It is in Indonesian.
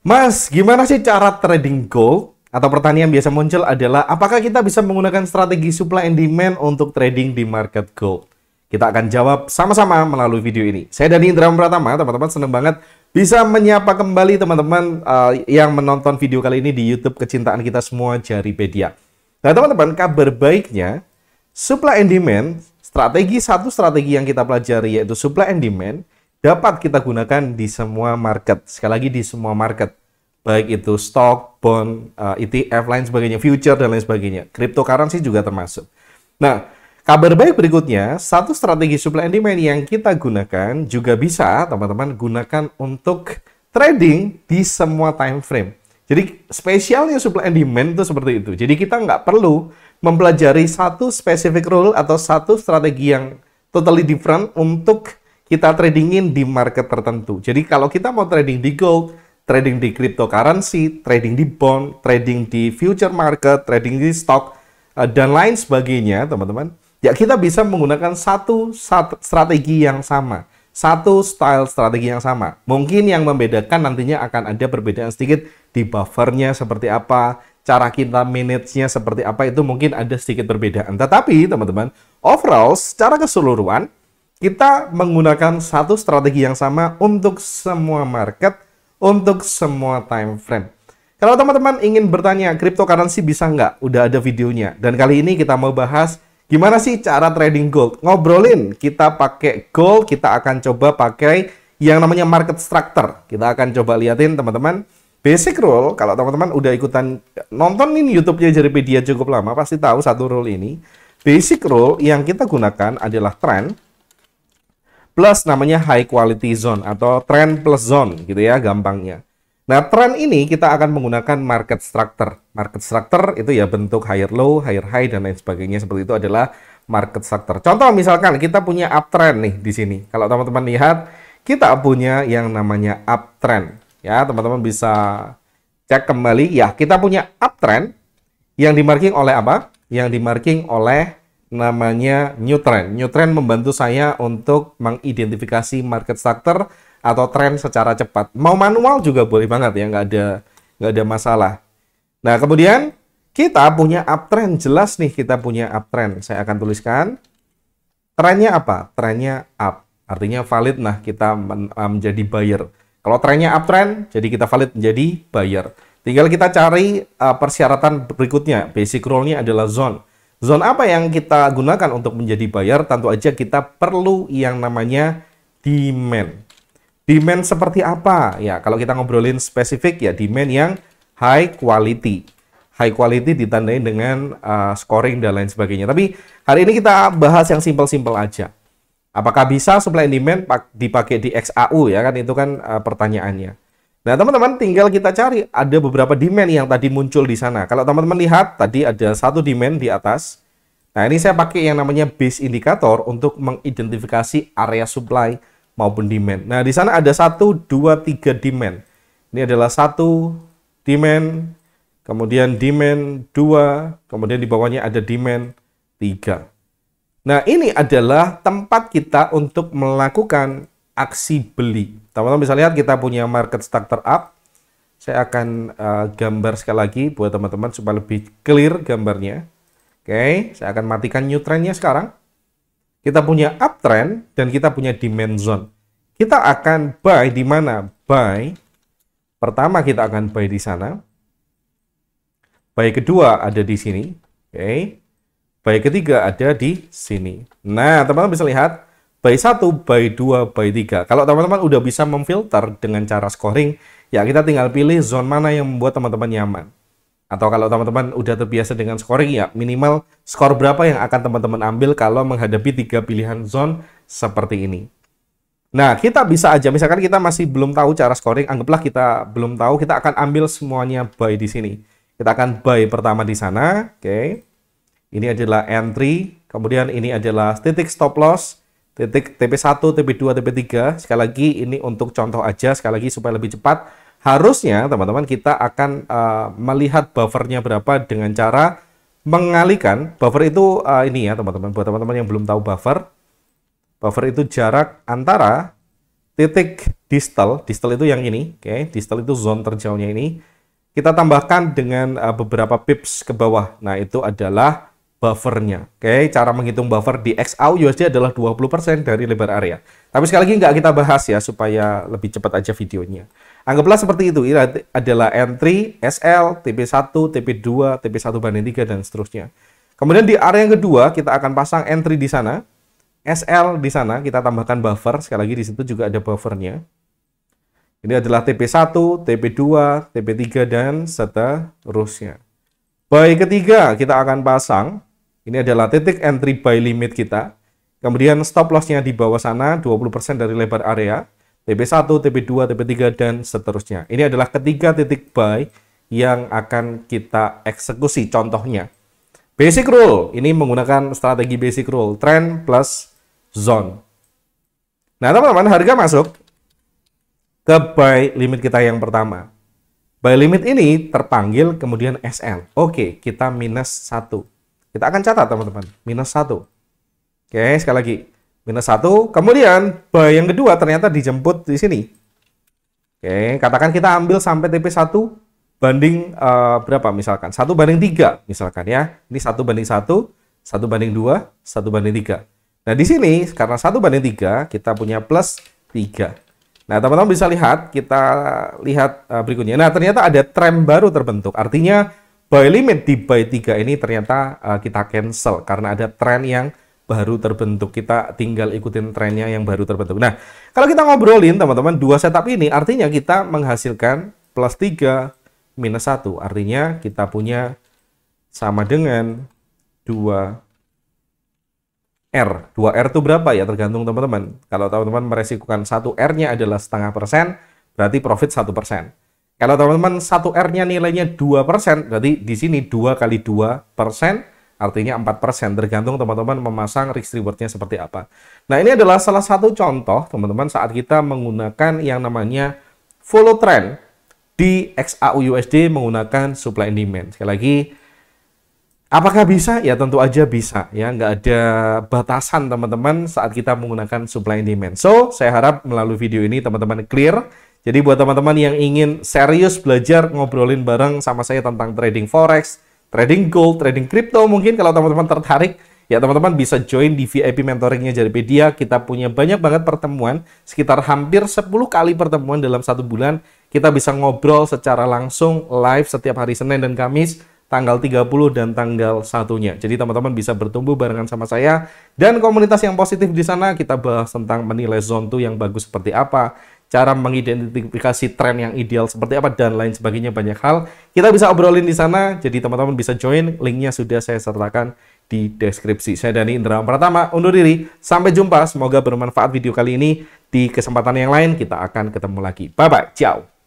Mas, gimana sih cara trading gold? Atau pertanyaan yang biasa muncul adalah, apakah kita bisa menggunakan strategi supply and demand untuk trading di market gold? Kita akan jawab sama-sama melalui video ini. Saya Dani Indra Pratama, teman-teman senang banget bisa menyapa kembali teman-teman uh, yang menonton video kali ini di YouTube kecintaan kita semua Jaripedia. Nah teman-teman, kabar baiknya, supply and demand, strategi satu strategi yang kita pelajari yaitu supply and demand, dapat kita gunakan di semua market. Sekali lagi di semua market, baik itu stock, bond, ETF, eh, e lain sebagainya, future dan lain sebagainya. Cryptocurrency juga termasuk. Nah, kabar baik berikutnya, satu strategi supply and demand yang kita gunakan juga bisa teman-teman gunakan untuk trading di semua time frame. Jadi spesialnya supply and demand itu seperti itu. Jadi kita nggak perlu mempelajari satu specific rule atau satu strategi yang totally different untuk kita tradingin di market tertentu. Jadi kalau kita mau trading di gold, trading di cryptocurrency, trading di bond, trading di future market, trading di stock, eh, dan lain sebagainya, teman-teman. Ya kita bisa menggunakan satu strategi yang sama, satu style strategi yang sama. Mungkin yang membedakan nantinya akan ada perbedaan sedikit di buffernya seperti apa, cara kita manage-nya seperti apa itu mungkin ada sedikit perbedaan. Tetapi teman-teman, overall secara keseluruhan kita menggunakan satu strategi yang sama untuk semua market, untuk semua time frame. Kalau teman-teman ingin bertanya, cryptocurrency bisa nggak? Udah ada videonya. Dan kali ini kita mau bahas gimana sih cara trading gold. Ngobrolin, kita pakai gold, kita akan coba pakai yang namanya market structure. Kita akan coba liatin teman-teman. Basic rule, kalau teman-teman udah ikutan nonton YouTube-nya Jeripedia cukup lama, pasti tahu satu rule ini. Basic rule yang kita gunakan adalah trend, plus namanya high quality zone atau trend plus zone gitu ya gampangnya. Nah, trend ini kita akan menggunakan market structure. Market structure itu ya bentuk higher low, higher high dan lain sebagainya seperti itu adalah market structure. Contoh misalkan kita punya uptrend nih di sini. Kalau teman-teman lihat, kita punya yang namanya uptrend. Ya, teman-teman bisa cek kembali ya, kita punya uptrend yang dimarking oleh apa? Yang dimarking oleh namanya new trend. New trend membantu saya untuk mengidentifikasi market sector atau trend secara cepat. Mau manual juga boleh banget ya, nggak ada nggak ada masalah. Nah kemudian kita punya uptrend jelas nih kita punya uptrend. Saya akan tuliskan trennya apa? Trennya up, artinya valid. Nah kita eh, menjadi buyer. Kalau trennya uptrend, jadi kita valid menjadi buyer. Tinggal kita cari eh, persyaratan berikutnya. Basic rule-nya adalah zone Zone apa yang kita gunakan untuk menjadi buyer? Tentu aja kita perlu yang namanya demand. Demand seperti apa? Ya, kalau kita ngobrolin spesifik ya demand yang high quality. High quality ditandai dengan uh, scoring dan lain sebagainya. Tapi hari ini kita bahas yang simpel-simpel aja. Apakah bisa supply and demand dipakai di XAU ya kan itu kan uh, pertanyaannya. Nah, teman-teman tinggal kita cari ada beberapa demand yang tadi muncul di sana. Kalau teman-teman lihat tadi ada satu demand di atas. Nah, ini saya pakai yang namanya base indikator untuk mengidentifikasi area supply maupun demand. Nah, di sana ada 1 2 3 demand. Ini adalah satu demand, kemudian demand 2, kemudian di bawahnya ada demand 3. Nah, ini adalah tempat kita untuk melakukan aksi beli teman-teman bisa lihat kita punya market structure up. Saya akan uh, gambar sekali lagi buat teman-teman supaya lebih clear gambarnya. Oke, okay, saya akan matikan new trendnya sekarang. Kita punya uptrend dan kita punya demand zone. Kita akan buy di mana? Buy. Pertama kita akan buy di sana. Buy kedua ada di sini. Oke. Okay. Buy ketiga ada di sini. Nah, teman-teman bisa lihat By 1, by 2, by 3. Kalau teman-teman udah bisa memfilter dengan cara scoring, ya kita tinggal pilih zone mana yang membuat teman-teman nyaman. Atau kalau teman-teman udah terbiasa dengan scoring, ya minimal skor berapa yang akan teman-teman ambil kalau menghadapi tiga pilihan zone seperti ini. Nah, kita bisa aja, misalkan kita masih belum tahu cara scoring, anggaplah kita belum tahu, kita akan ambil semuanya buy di sini. Kita akan buy pertama di sana, oke. Okay. Ini adalah entry, kemudian ini adalah titik stop loss, titik TP1, TP2, TP3, sekali lagi ini untuk contoh aja, sekali lagi supaya lebih cepat. Harusnya teman-teman kita akan uh, melihat buffernya berapa dengan cara mengalikan buffer itu uh, ini ya teman-teman. Buat teman-teman yang belum tahu buffer, buffer itu jarak antara titik distal, distal itu yang ini, oke, okay? distal itu zone terjauhnya ini. Kita tambahkan dengan eh, beberapa pips ke bawah. Nah itu adalah buffernya. Oke, cara menghitung buffer di XAU USD adalah 20% dari lebar area. Tapi sekali lagi nggak kita bahas ya, supaya lebih cepat aja videonya. Anggaplah seperti itu, ini adalah entry, SL, TP1, TP2, TP1 banding 3, dan seterusnya. Kemudian di area yang kedua, kita akan pasang entry di sana, SL di sana, kita tambahkan buffer, sekali lagi di situ juga ada buffernya. Ini adalah TP1, TP2, TP3, dan seterusnya. Baik ketiga, kita akan pasang ini adalah titik entry buy limit kita. Kemudian stop loss-nya di bawah sana 20% dari lebar area. TP1, TP2, TP3, dan seterusnya. Ini adalah ketiga titik buy yang akan kita eksekusi contohnya. Basic rule, ini menggunakan strategi basic rule, trend plus zone. Nah teman-teman, harga masuk ke buy limit kita yang pertama. Buy limit ini terpanggil kemudian SL. Oke, kita minus 1. Kita akan catat teman-teman, minus 1. Oke, sekali lagi. Minus 1, kemudian B yang kedua ternyata dijemput di sini. Oke, katakan kita ambil sampai TP1 banding uh, berapa misalkan? 1 banding 3 misalkan ya. Ini 1 banding 1, 1 banding 2, 1 banding 3. Nah, di sini karena 1 banding 3, kita punya plus 3. Nah, teman-teman bisa lihat, kita lihat uh, berikutnya. Nah, ternyata ada trend baru terbentuk. Artinya buy limit di buy 3 ini ternyata uh, kita cancel karena ada tren yang baru terbentuk. Kita tinggal ikutin trennya yang baru terbentuk. Nah, kalau kita ngobrolin teman-teman, dua setup ini artinya kita menghasilkan plus 3 minus 1. Artinya kita punya sama dengan 2 R. 2 R itu berapa ya tergantung teman-teman. Kalau teman-teman meresikukan 1 R-nya adalah setengah persen, berarti profit 1 persen. Kalau teman-teman 1R-nya nilainya 2%, berarti di sini 2 kali 2 persen, artinya 4 persen, tergantung teman-teman memasang risk reward-nya seperti apa. Nah, ini adalah salah satu contoh, teman-teman, saat kita menggunakan yang namanya follow trend di XAU USD menggunakan supply and demand. Sekali lagi, apakah bisa? Ya, tentu aja bisa. Ya, nggak ada batasan, teman-teman, saat kita menggunakan supply and demand. So, saya harap melalui video ini teman-teman clear jadi buat teman-teman yang ingin serius belajar ngobrolin bareng sama saya tentang trading forex, trading gold, trading crypto mungkin kalau teman-teman tertarik ya teman-teman bisa join di VIP mentoringnya Jaripedia. Kita punya banyak banget pertemuan, sekitar hampir 10 kali pertemuan dalam satu bulan. Kita bisa ngobrol secara langsung live setiap hari Senin dan Kamis tanggal 30 dan tanggal satunya. Jadi teman-teman bisa bertumbuh barengan sama saya dan komunitas yang positif di sana kita bahas tentang menilai zone tuh yang bagus seperti apa, cara mengidentifikasi tren yang ideal seperti apa dan lain sebagainya banyak hal. Kita bisa obrolin di sana, jadi teman-teman bisa join, linknya sudah saya sertakan di deskripsi. Saya Dani Indra Pratama, undur diri, sampai jumpa, semoga bermanfaat video kali ini. Di kesempatan yang lain kita akan ketemu lagi. Bye-bye, ciao!